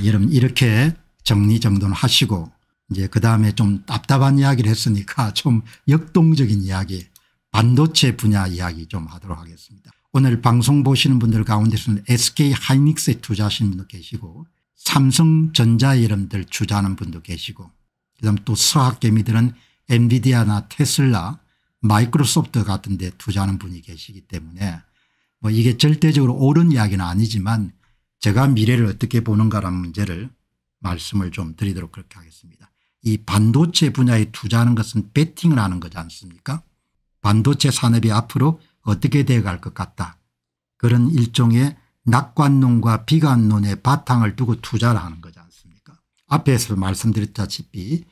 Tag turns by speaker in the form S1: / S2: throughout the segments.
S1: 자, 여러분 이렇게 정리정돈 하시고 이제 그 다음에 좀 답답한 이야기를 했으니까 좀 역동적인 이야기 반도체 분야 이야기 좀 하도록 하겠습니다. 오늘 방송 보시는 분들 가운데서는 SK 하이닉스에 투자하시는 분도 계시고 삼성전자 이름들 투자하는 분도 계시고 그다음 또 서학개미들은 엔비디아나 테슬라 마이크로소프트 같은 데 투자하는 분이 계시기 때문에 뭐 이게 절대적으로 옳은 이야기는 아니지만 제가 미래를 어떻게 보는가라는 문제를 말씀을 좀 드리도록 그렇게 하겠습니다. 이 반도체 분야에 투자하는 것은 베팅을 하는 거지 않습니까 반도체 산업이 앞으로 어떻게 되어갈 것 같다. 그런 일종의 낙관론과 비관론의 바탕을 두고 투자를 하는 거지 않습니까 앞에서 말씀드렸다시피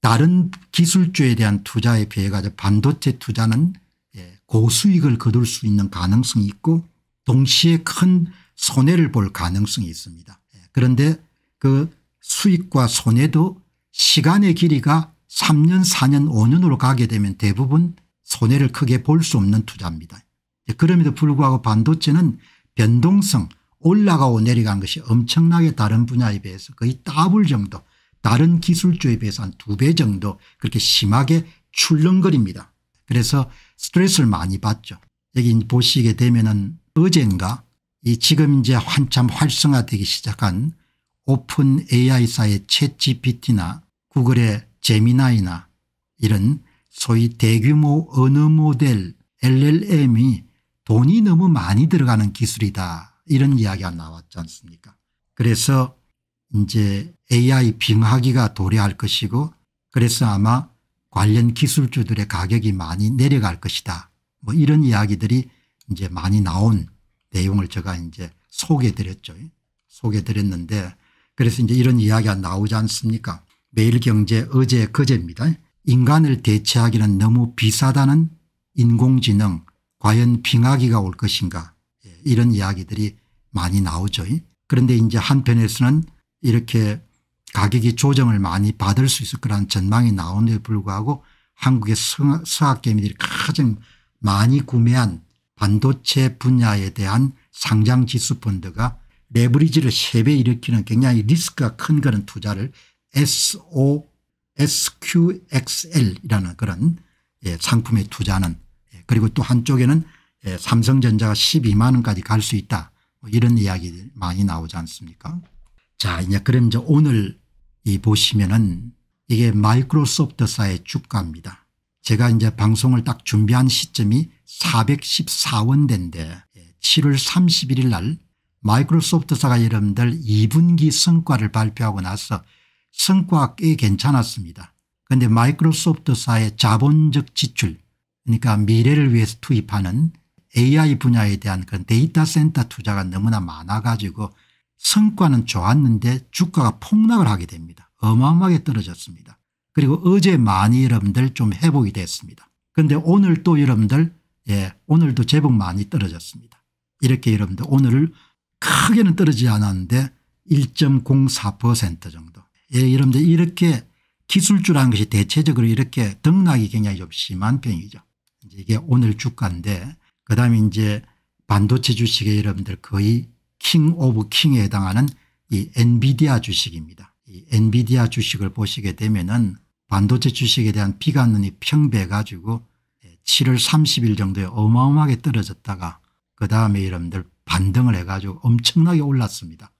S1: 다른 기술주에 대한 투자에 비해 가지고 반도체 투자는 예, 고수익을 거둘 수 있는 가능성이 있고 동시에 큰 손해를 볼 가능성이 있습니다. 예, 그런데 그 수익과 손해도 시간의 길이가 3년 4년 5년으로 가게 되면 대부분 손해를 크게 볼 수 없는 투자입니다. 그럼에도 불구하고 반도체는 변동성 올라가고 내려간 것이 엄청나게 다른 분야에 비해서 거의 더블 정도 다른 기술주에 비해서 한 두 배 정도 그렇게 심하게 출렁거립니다. 그래서 스트레스를 많이 받죠. 여기 보시게 되면 은 어젠가 이 지금 이제 한참 활성화되기 시작한 오픈 AI사의 챗 GPT나 구글의 제미나이나 이런 소위 대규모 언어 모델 LLM이 돈이 너무 많이 들어가는 기술이다 이런 이야기가 나왔지 않습니까 그래서 이제 AI 빙하기가 도래할 것이고 그래서 아마 관련 기술주들의 가격이 많이 내려갈 것이다 뭐 이런 이야기들이 이제 많이 나온 내용을 제가 이제 소개해 드렸죠. 소개해 드렸는데 그래서 이제 이런 이야기가 나오지 않습니까 매일경제 어제 그제입니다. 인간을 대체하기는 너무 비싸다는 인공지능 과연 빙하기가 올 것인가 예, 이런 이야기들이 많이 나오죠. 그런데 이제 한편에서는 이렇게 가격이 조정을 많이 받을 수 있을 거라는 전망이 나오는데 불구하고 한국의 서학개미들이 가장 많이 구매한 반도체 분야에 대한 상장지수 펀드가 레버리지를 3배 일으키는 굉장히 리스크가 큰 그런 투자를 SO, SQXL이라는 그런 예, 상품에 투자는 예, 그리고 또 한쪽에는 예, 삼성전자가 12만 원까지 갈 수 있다 뭐 이런 이야기 많이 나오지 않습니까 자 이제 그럼 이제 오늘 이 보시면은 이게 마이크로소프트사의 주가입니다. 제가 이제 방송을 딱 준비한 시점이 4 1 4원대데 7월 31일 날 마이크로소프트사가 여러분들 2분기 성과를 발표하고 나서 성과꽤 괜찮았습니다. 그런데 마이크로소프트사의 자본적 지출 그러니까 미래를 위해서 투입하는 AI 분야에 대한 그런 데이터 센터 투자가 너무나 많아 가지고 성과는 좋았는데 주가가 폭락을 하게 됩니다. 어마어마하게 떨어졌습니다. 그리고 어제 많이 여러분들 좀 회복이 됐습니다. 그런데 오늘 또 여러분들 예, 오늘도 제법 많이 떨어졌습니다. 이렇게 여러분들 오늘 크게는 떨어지지 않았는데 1.04% 정도. 예, 여러분들 이렇게 기술주라는 것이 대체적으로 이렇게 등락이 굉장히 좀 심한 편이죠. 이제 이게 오늘 주가인데 그다음에 이제 반도체 주식의 여러분들 거의 킹 오브 킹에 해당하는 이 엔비디아 주식입니다. 이 엔비디아 주식을 보시게 되면은 반도체 주식에 대한 비관론이 평배해 가지고 7월 예, 30일 정도에 어마어마하게 떨어졌다가 그 다음에 여러분들 반등을 해 가지고 엄청나게 올랐습니다.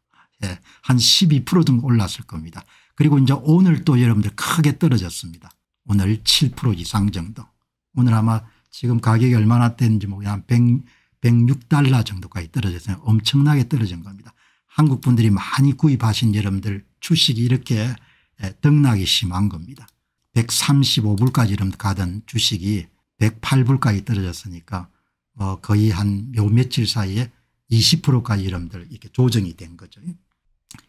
S1: 예, 한 12% 정도 올랐을 겁니다. 그리고 이제 오늘 또 여러분들 크게 떨어졌습니다. 오늘 7% 이상 정도. 오늘 아마 지금 가격이 얼마나 됐는지 모르겠 는데0 106달러 정도까지 떨어졌어요. 엄청나게 떨어진 겁니다. 한국 분들이 많이 구입하신 여러분들 주식이 이렇게 예, 등락이 심한 겁니다. 135불까지 가던 주식이 108불까지 떨어졌으니까 뭐 거의 한요 며칠 사이에 20%까지 이름들 이렇게 조정이 된 거죠.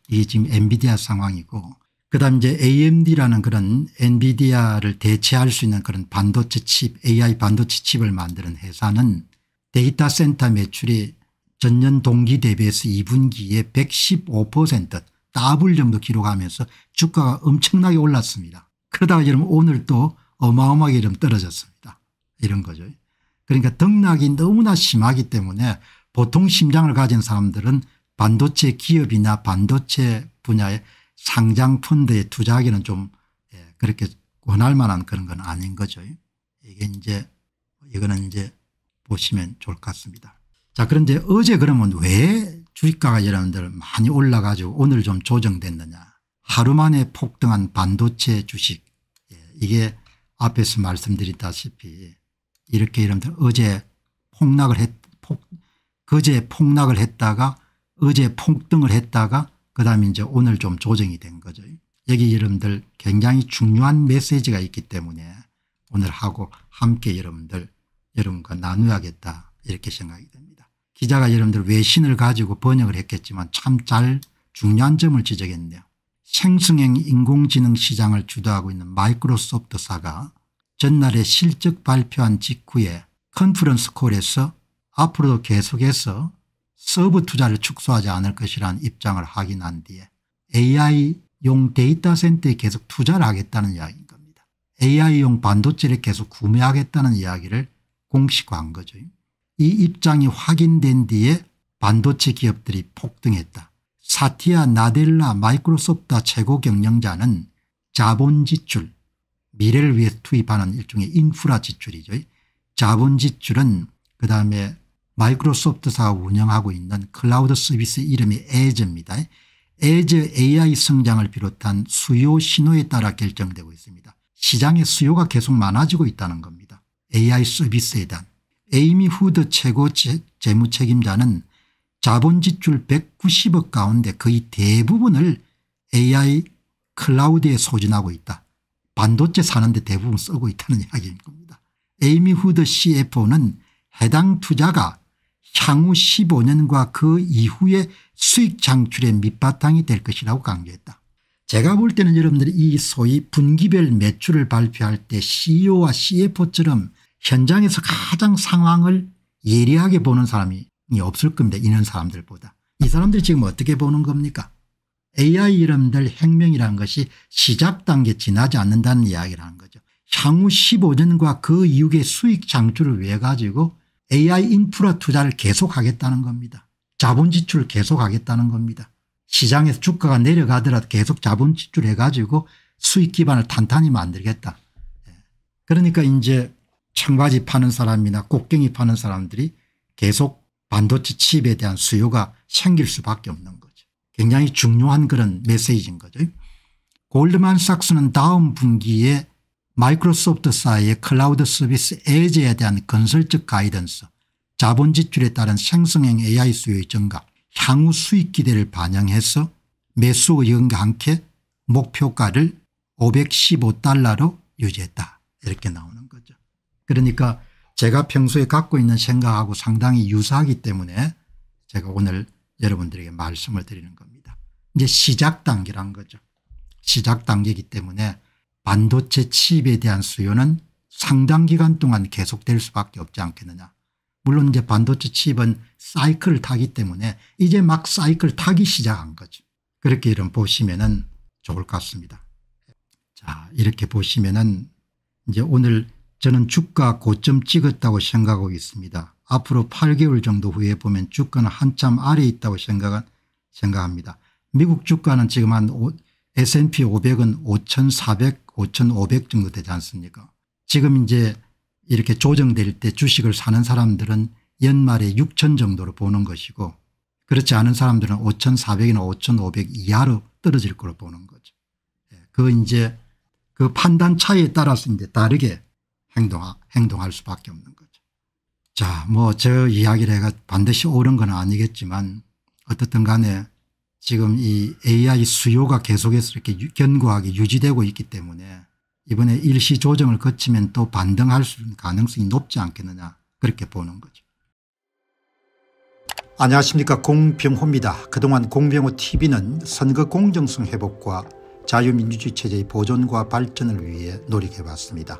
S1: 이게 지금 엔비디아 상황이고 그다음 이제 AMD라는 그런 엔비디아를 대체할 수 있는 그런 반도체 칩 AI 반도체 칩을 만드는 회사는 데이터 센터 매출이 전년 동기 대비해서 2분기에 115% 더블 정도 기록하면서 주가가 엄청나게 올랐습니다. 그러다가 여러분 오늘 또 어마어마하게 좀 떨어졌습니다. 이런 거죠. 그러니까 등락이 너무나 심하기 때문에 보통 심장을 가진 사람들은 반도체 기업이나 반도체 분야의 상장 펀드에 투자하기는 좀 예, 그렇게 권할 만한 그런 건 아닌 거죠. 이게 이제 이거는 이제 보시면 좋을 것 같습니다. 자 그런데 어제 그러면 왜 주가가 여러분들 많이 올라가지고 오늘 좀 조정됐느냐 하루 만에 폭등한 반도체 주식 예, 이게 앞에서 말씀드렸다시피 이렇게 여러분들 어제 폭락을 했, 폭, 그제 폭락을 했다가 어제 폭등을 했다가 그 다음에 이제 오늘 좀 조정이 된 거죠. 여기 여러분들 굉장히 중요한 메시지가 있기 때문에 오늘 하고 함께 여러분들 여러분과 나누야겠다 어 이렇게 생각이 됩니다. 기자가 여러분들 외신을 가지고 번역을 했겠지만 참 잘 중요한 점을 지적했네요. 생성형 인공지능 시장을 주도하고 있는 마이크로소프트사가 전날에 실적 발표한 직후에 컨퍼런스 콜에서 앞으로도 계속해서 서브 투자를 축소하지 않을 것이라는 입장을 확인한 뒤에 AI용 데이터 센터에 계속 투자를 하겠다는 이야기인 겁니다. AI용 반도체를 계속 구매하겠다는 이야기를 공식화한 거죠. 이 입장이 확인된 뒤에 반도체 기업들이 폭등했다. 사티아 나델라 마이크로소프트 최고 경영자는 자본 지출, 미래를 위해 투입하는 일종의 인프라 지출이죠. 자본 지출은 그다음에 마이크로소프트사가 운영하고 있는 클라우드 서비스 이름이 에즈입니다. 에즈 AI 성장을 비롯한 수요 신호에 따라 결정되고 있습니다. 시장의 수요가 계속 많아지고 있다는 겁니다. AI 서비스에 대한 에이미 후드 최고 재무책임자는 자본지출 190억 가운데 거의 대부분을 AI 클라우드에 소진하고 있다. 반도체 사는데 대부분 쓰고 있다는 이야기인 겁니다. 에이미 후드 CFO는 해당 투자가 향후 15년과 그 이후의 수익 창출의 밑바탕이 될 것이라고 강조했다. 제가 볼 때는 여러분들이 이 소위 분기별 매출을 발표할 때 CEO와 CFO처럼 현장에서 가장 상황을 예리하게 보는 사람이 이 없을 겁니다. 이런 사람들보다. 이 사람들이 지금 어떻게 보는 겁니까 AI 이름들 혁명이라는 것이 시작 단계 지나지 않는다는 이야기라는 거죠. 향후 15년과 그 이후의 수익 창출을 위해 가지고 AI 인프라 투자를 계속하겠다는 겁니다. 자본 지출을 계속하겠다는 겁니다. 시장에서 주가가 내려가더라도 계속 자본 지출해 가지고 수익 기반을 탄탄히 만들겠다. 예. 그러니까 이제 청바지 파는 사람이나 곡괭이 파는 사람들이 계속 반도체 칩에 대한 수요가 생길 수밖에 없는 거죠. 굉장히 중요한 그런 메시지인 거죠. 골드만삭스는 다음 분기에 마이크로소프트사의 클라우드 서비스 에제에 대한 건설적 가이던스 자본 지출에 따른 생성형 AI 수요의 증가 향후 수익 기대를 반영해서 매수 의견과 함께 목표가를 515달러로 유지했다 이렇게 나오는 거죠. 그러니까 제가 평소에 갖고 있는 생각하고 상당히 유사하기 때문에 제가 오늘 여러분들에게 말씀을 드리는 겁니다. 이제 시작 단계란 거죠. 시작 단계이기 때문에 반도체 칩에 대한 수요는 상당 기간 동안 계속될 수밖에 없지 않겠느냐. 물론 이제 반도체 칩은 사이클을 타기 때문에 이제 막 사이클 타기 시작한 거죠. 그렇게 이런 보시면은 좋을 것 같습니다. 자, 이렇게 보시면은 이제 오늘 저는 주가 고점 찍었다고 생각하고 있습니다. 앞으로 8개월 정도 후에 보면 주가는 한참 아래 있다고 생각 생각합니다. 미국 주가는 지금 한 S&P 500은 5,400, 5,500 정도 되지 않습니까? 지금 이제 이렇게 조정될 때 주식을 사는 사람들은 연말에 6,000 정도로 보는 것이고 그렇지 않은 사람들은 5,400이나 5,500 이하로 떨어질 거로 보는 거죠. 예, 그 이제 그 판단 차이에 따라서 이제 다르게 행동하, 행동할 수밖에 없는 거죠. 자, 뭐 저 이야기를 해가 반드시 옳은 건 아니겠지만 어떻든 간에 지금 이 AI 수요가 계속해서 이렇게 견고하게 유지되고 있기 때문에 이번에 일시 조정을 거치면 또 반등할 수 있는 가능성이 높지 않겠느냐 그렇게 보는 거죠. 안녕하십니까 공병호입니다. 그동안 공병호 tv는 선거 공정성 회복과 자유민주주의 체제의 보존과 발전을 위해 노력해봤습니다.